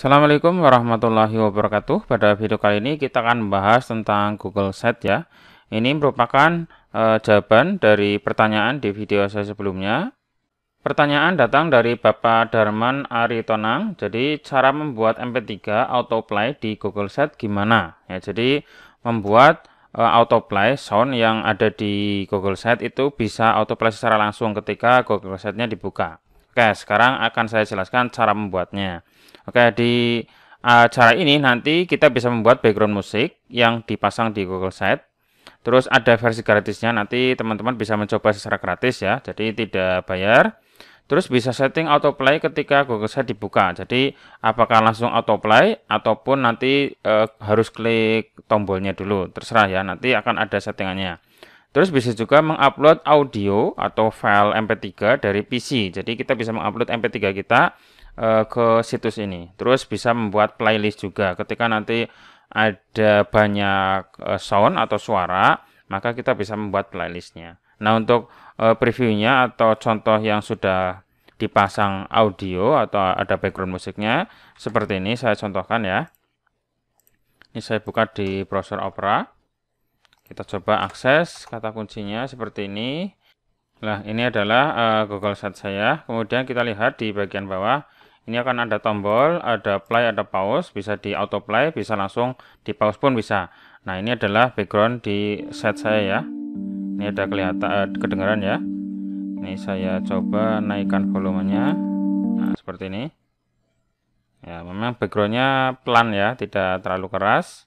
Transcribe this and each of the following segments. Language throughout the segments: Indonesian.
Assalamualaikum warahmatullahi wabarakatuh. Pada video kali ini kita akan membahas tentang Google Set ya. Ini merupakan e, jawaban dari pertanyaan di video saya sebelumnya. Pertanyaan datang dari Bapak Darman Ari Tonang. Jadi cara membuat MP3 autoplay di Google Set gimana? Ya, jadi membuat e, autoplay sound yang ada di Google Set itu bisa autoplay secara langsung ketika Google Setnya dibuka. Oke, sekarang akan saya jelaskan cara membuatnya. Oke, di uh, cara ini nanti kita bisa membuat background musik yang dipasang di Google Site. Terus ada versi gratisnya, nanti teman-teman bisa mencoba secara gratis ya, jadi tidak bayar. Terus bisa setting autoplay ketika Google Site dibuka. Jadi apakah langsung autoplay ataupun nanti uh, harus klik tombolnya dulu, terserah ya, nanti akan ada settingannya. Terus bisa juga mengupload audio atau file MP3 dari PC. Jadi kita bisa mengupload MP3 kita uh, ke situs ini. Terus bisa membuat playlist juga. Ketika nanti ada banyak uh, sound atau suara, maka kita bisa membuat playlistnya. Nah untuk uh, previewnya atau contoh yang sudah dipasang audio atau ada background musiknya, seperti ini saya contohkan ya. Ini saya buka di browser Opera. Kita coba akses kata kuncinya seperti ini. Nah, ini adalah uh, Google Set saya. Kemudian kita lihat di bagian bawah, ini akan ada tombol, ada play, ada pause, bisa di auto play, bisa langsung di pause pun bisa. Nah, ini adalah background di set saya ya. Ini ada kelihatan uh, eh, kedengaran ya. Ini saya coba naikkan volumenya. Nah, seperti ini. Ya, memang backgroundnya pelan ya, tidak terlalu keras.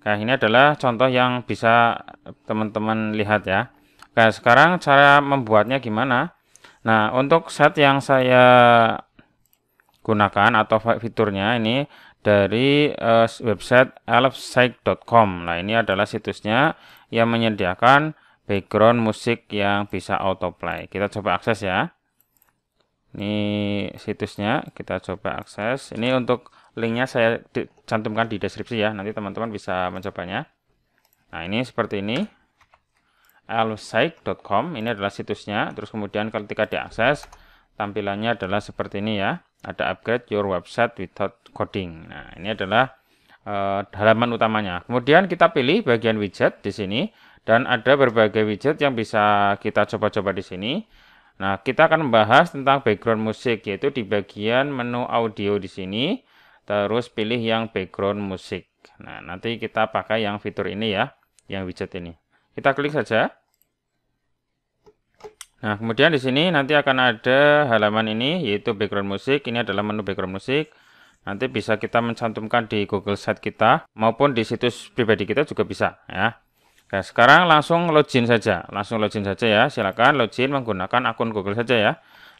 Nah, ini adalah contoh yang bisa teman-teman lihat ya. Nah, sekarang cara membuatnya gimana? Nah, untuk set yang saya gunakan atau fiturnya ini dari uh, website elfsite.com. Nah, ini adalah situsnya yang menyediakan background musik yang bisa autoplay. Kita coba akses ya. Ini situsnya, kita coba akses. Ini untuk linknya saya cantumkan di deskripsi ya. Nanti teman-teman bisa mencobanya. Nah, ini seperti ini. lsite.com ini adalah situsnya. Terus kemudian ketika diakses, tampilannya adalah seperti ini ya. Ada upgrade your website without coding. Nah, ini adalah uh, halaman utamanya. Kemudian kita pilih bagian widget di sini dan ada berbagai widget yang bisa kita coba-coba di sini. Nah, kita akan membahas tentang background musik yaitu di bagian menu audio di sini terus pilih yang background musik. Nah, nanti kita pakai yang fitur ini ya, yang widget ini. Kita klik saja. Nah, kemudian di sini nanti akan ada halaman ini, yaitu background musik. Ini adalah menu background musik. Nanti bisa kita mencantumkan di Google Site kita, maupun di situs pribadi kita juga bisa ya. Nah, sekarang langsung login saja. Langsung login saja ya. Silakan login menggunakan akun Google saja ya.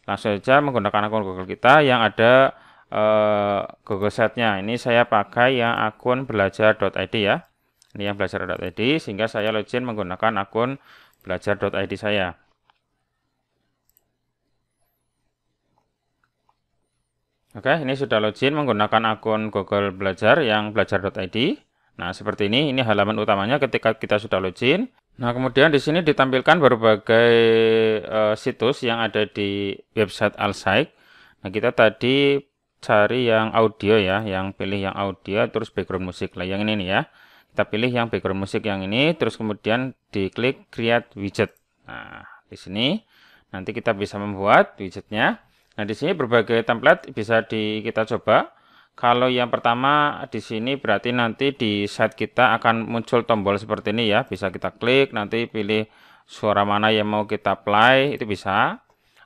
Langsung saja menggunakan akun Google kita yang ada Eh, Google Setnya. Ini saya pakai yang akun belajar.id ya. Ini yang belajar.id sehingga saya login menggunakan akun belajar.id saya. Oke, ini sudah login menggunakan akun Google Belajar yang belajar.id. Nah, seperti ini, ini halaman utamanya ketika kita sudah login. Nah, kemudian di sini ditampilkan berbagai uh, situs yang ada di website Alsaik. Nah, kita tadi cari yang audio ya, yang pilih yang audio terus background musik lah yang ini nih ya. Kita pilih yang background musik yang ini terus kemudian diklik create widget. Nah, di sini nanti kita bisa membuat widgetnya. Nah, di sini berbagai template bisa di kita coba. Kalau yang pertama di sini berarti nanti di set kita akan muncul tombol seperti ini ya. Bisa kita klik nanti pilih suara mana yang mau kita play itu bisa.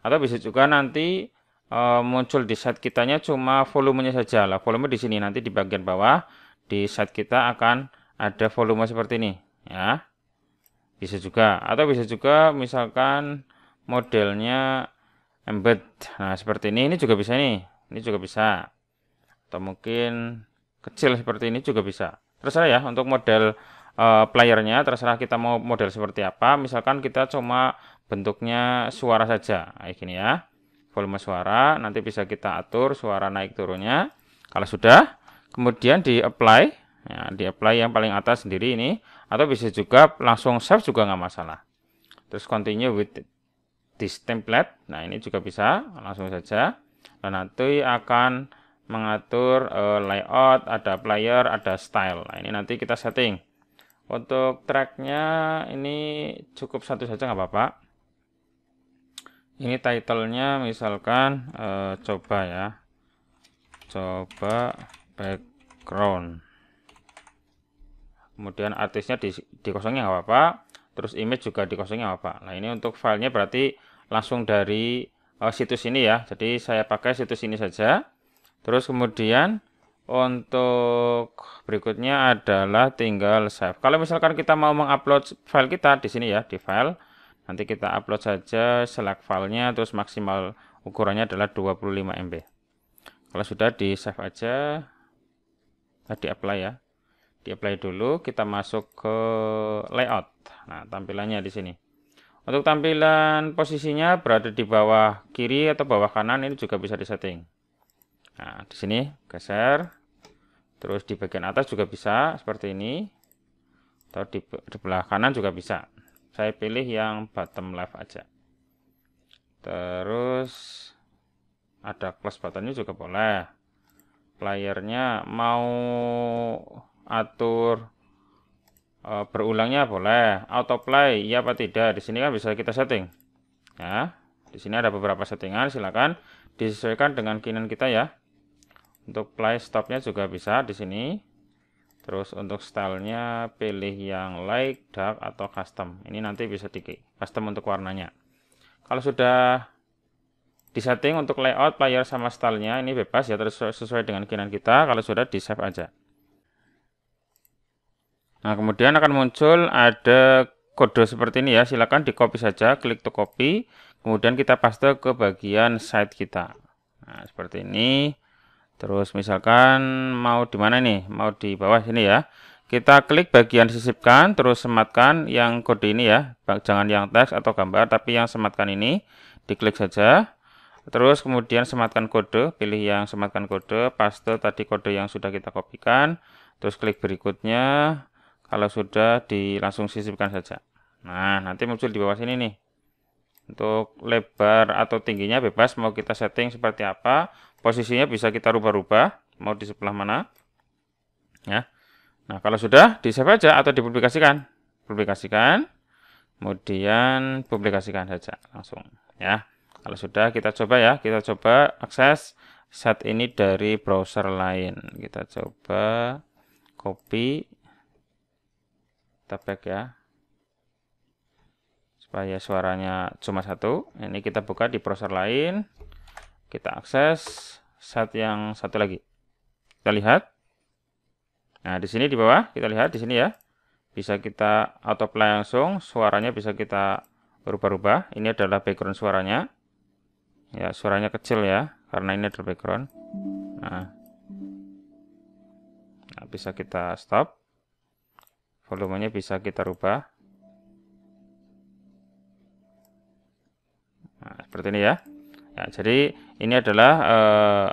Atau bisa juga nanti Eh, muncul di set kitanya cuma volumenya saja lah volume di sini nanti di bagian bawah di set kita akan ada volume seperti ini ya bisa juga atau bisa juga misalkan modelnya embed nah seperti ini ini juga bisa nih ini juga bisa atau mungkin kecil seperti ini juga bisa terserah ya untuk model uh, playernya terserah kita mau model seperti apa misalkan kita cuma bentuknya suara saja kayak gini ya volume suara. Nanti bisa kita atur suara naik turunnya. Kalau sudah, kemudian di apply. Ya, di apply yang paling atas sendiri ini. Atau bisa juga langsung save juga nggak masalah. Terus continue with this template. Nah, ini juga bisa langsung saja. Dan nanti akan mengatur uh, layout, ada player, ada style. Nah, ini nanti kita setting. Untuk tracknya ini cukup satu saja nggak apa-apa ini titlenya misalkan eh, coba ya coba background kemudian artisnya di, dikosongnya nggak apa-apa terus image juga dikosongnya nggak apa-apa nah ini untuk filenya berarti langsung dari uh, situs ini ya jadi saya pakai situs ini saja terus kemudian untuk berikutnya adalah tinggal save kalau misalkan kita mau mengupload file kita di sini ya di file Nanti kita upload saja selak filenya terus maksimal ukurannya adalah 25 MB. Kalau sudah di save aja, tadi apply ya. Di apply dulu, kita masuk ke layout. Nah, tampilannya di sini. Untuk tampilan posisinya berada di bawah kiri atau bawah kanan ini juga bisa disetting. Nah, di sini geser. Terus di bagian atas juga bisa seperti ini. Atau di, sebelah kanan juga bisa saya pilih yang bottom left aja terus ada plus buttonnya juga boleh playernya mau atur e, berulangnya boleh Auto play, ya apa tidak di sini kan bisa kita setting ya di sini ada beberapa settingan silakan disesuaikan dengan keinginan kita ya untuk play stopnya juga bisa di sini Terus untuk stylenya pilih yang light, dark, atau custom. Ini nanti bisa di custom untuk warnanya. Kalau sudah disetting untuk layout, player sama stylenya ini bebas ya terus sesuai dengan keinginan kita. Kalau sudah di save aja. Nah kemudian akan muncul ada kode seperti ini ya. Silakan di copy saja, klik to copy. Kemudian kita paste ke bagian site kita. Nah seperti ini. Terus misalkan mau di mana nih? Mau di bawah sini ya. Kita klik bagian sisipkan, terus sematkan yang kode ini ya. Jangan yang teks atau gambar, tapi yang sematkan ini. Diklik saja. Terus kemudian sematkan kode, pilih yang sematkan kode, paste tadi kode yang sudah kita kopikan. Terus klik berikutnya. Kalau sudah di langsung sisipkan saja. Nah, nanti muncul di bawah sini nih. Untuk lebar atau tingginya bebas mau kita setting seperti apa. Posisinya bisa kita rubah-rubah. Mau di sebelah mana. Ya. Nah kalau sudah di save aja atau dipublikasikan. Publikasikan. Kemudian publikasikan saja langsung. Ya. Kalau sudah kita coba ya. Kita coba akses saat ini dari browser lain. Kita coba copy. Kita back ya supaya suaranya cuma satu ini kita buka di browser lain kita akses set yang satu lagi kita lihat nah di sini di bawah kita lihat di sini ya bisa kita auto play langsung suaranya bisa kita berubah-ubah ini adalah background suaranya ya suaranya kecil ya karena ini adalah background nah, nah bisa kita stop volumenya bisa kita rubah seperti ini ya. ya jadi ini adalah eh,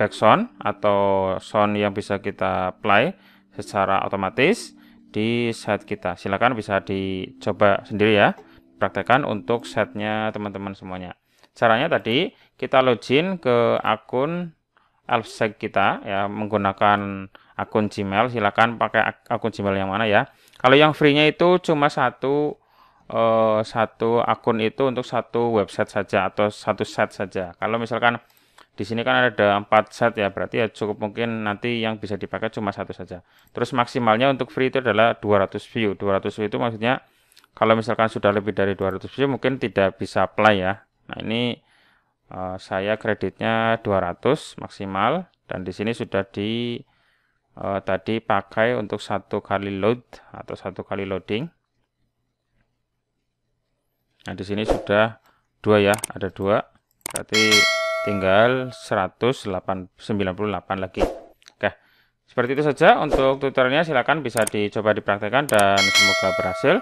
back backsound atau sound yang bisa kita play secara otomatis di set kita. Silakan bisa dicoba sendiri ya. Praktekan untuk setnya teman-teman semuanya. Caranya tadi kita login ke akun Elfsec kita ya menggunakan akun Gmail. Silakan pakai akun Gmail yang mana ya. Kalau yang free-nya itu cuma satu uh, satu akun itu untuk satu website saja atau satu set saja. Kalau misalkan di sini kan ada empat set ya, berarti ya cukup mungkin nanti yang bisa dipakai cuma satu saja. Terus maksimalnya untuk free itu adalah 200 view. 200 view itu maksudnya kalau misalkan sudah lebih dari 200 view mungkin tidak bisa apply ya. Nah, ini uh, saya kreditnya 200 maksimal dan di sini sudah di uh, tadi pakai untuk satu kali load atau satu kali loading. Nah, di sini sudah dua ya, ada dua. Berarti tinggal 198 lagi. Oke. Seperti itu saja untuk tutorialnya silakan bisa dicoba dipraktekkan dan semoga berhasil.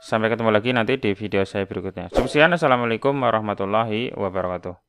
Sampai ketemu lagi nanti di video saya berikutnya. Sekian, Assalamualaikum warahmatullahi wabarakatuh.